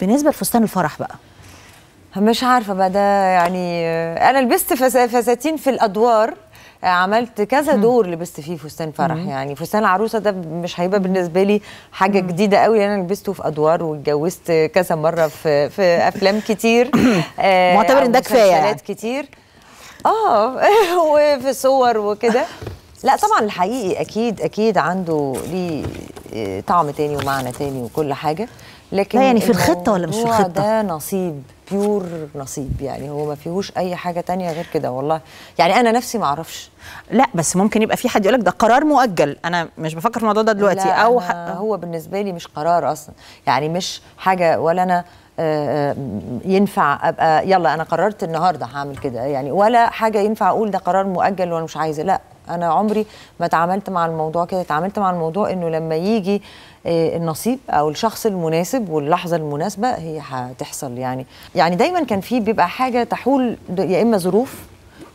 بالنسبه لفستان الفرح بقى مش عارفه بقى ده يعني انا لبست فساتين في الادوار عملت كذا دور لبست فيه فستان فرح مم. يعني فستان العروسه ده مش هيبقى بالنسبه لي حاجه مم. جديده قوي انا لبسته في ادوار واتجوزت كذا مره في في افلام كتير آه معتبر ان ده كفايه يعني. كتير اه وفي صور وكده لا طبعا الحقيقي اكيد اكيد عنده ليه آه، طعم تاني ومعنى تاني وكل حاجه لكن لا يعني في الخطه ولا مش في الخطه ده نصيب بيور نصيب يعني هو ما فيهوش اي حاجه تانية غير كده والله يعني انا نفسي ما اعرفش لا بس ممكن يبقى في حد يقول لك ده قرار مؤجل انا مش بفكر في الموضوع ده دلوقتي لا او أنا هو بالنسبه لي مش قرار اصلا يعني مش حاجه ولا انا آه، آه، ينفع ابقى يلا انا قررت النهارده هعمل كده يعني ولا حاجه ينفع اقول ده قرار مؤجل وانا مش عايزه لا انا عمري ما اتعاملت مع الموضوع كده اتعاملت مع الموضوع انه لما يجي آه، النصيب او الشخص المناسب واللحظه المناسبه هي هتحصل يعني يعني دايما كان في بيبقى حاجه تحول يا اما ظروف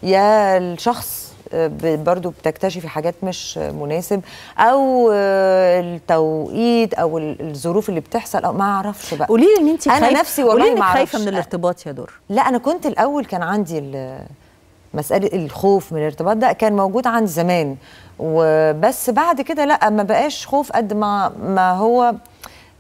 يا الشخص آه، برضو بتكتشفي حاجات مش مناسب او آه، التوقيت او الظروف اللي بتحصل او ما اعرفش بقى قولي لي ان انت خايفه انا خايف. نفسي والله ما خايفه من الارتباط يا دور لا انا كنت الاول كان عندي مساله الخوف من الارتباط ده كان موجود عن زمان وبس بعد كده لا ما بقاش خوف قد ما ما هو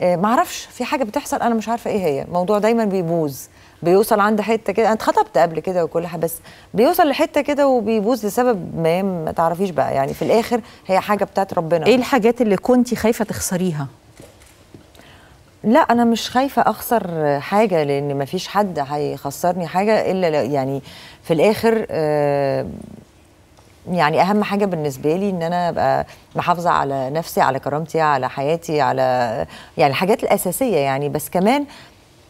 آه، ما اعرفش في حاجه بتحصل انا مش عارفه ايه هي الموضوع دايما بيبوظ بيوصل عند حته كده انا اتخطبت قبل كده وكل حاجه بس بيوصل لحته كده وبيبوظ لسبب ما ما تعرفيش بقى يعني في الاخر هي حاجه بتاعت ربنا ايه الحاجات اللي كنت خايفه تخسريها لا انا مش خايفه اخسر حاجه لان ما فيش حد هيخسرني حاجه الا يعني في الاخر آه، يعني اهم حاجه بالنسبه لي ان انا ابقى محافظه على نفسي على كرامتي على حياتي على يعني الحاجات الاساسيه يعني بس كمان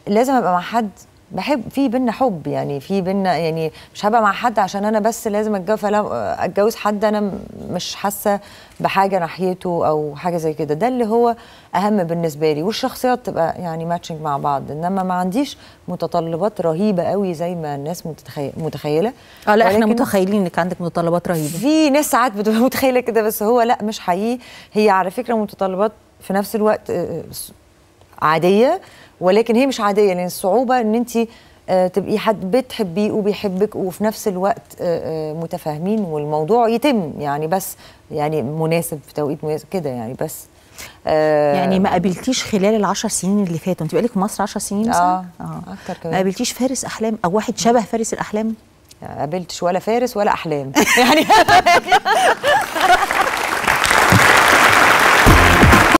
لازم ابقى مع حد بحب في بينا حب يعني في بينا يعني مش هبقى مع حد عشان انا بس لازم اتجوز اتجوز حد انا مش حاسه بحاجه ناحيته او حاجه زي كده ده اللي هو اهم بالنسبه لي والشخصيات تبقى يعني ماتشنج مع بعض انما ما عنديش متطلبات رهيبه قوي زي ما الناس متخيل متخيله اه لا احنا متخيلين انك عندك متطلبات رهيبه في ناس ساعات بتبقى متخيله كده بس هو لا مش حقيقي هي على فكره متطلبات في نفس الوقت آه، آه، عاديه ولكن هي مش عاديه لان الصعوبه ان انت آه، تبقي حد بتحبيه وبيحبك وفي نفس الوقت آه، آه، متفاهمين والموضوع يتم يعني بس يعني مناسب في توقيت مناسب كده يعني بس يعني ما قابلتيش خلال العشر سنين اللي فاتوا انت بقالك في مصر 10 سنين مثلا اه, آه. اكتر كمان ما قابلتيش فارس احلام او واحد شبه فارس الاحلام ما قابلتش ولا فارس ولا احلام يعني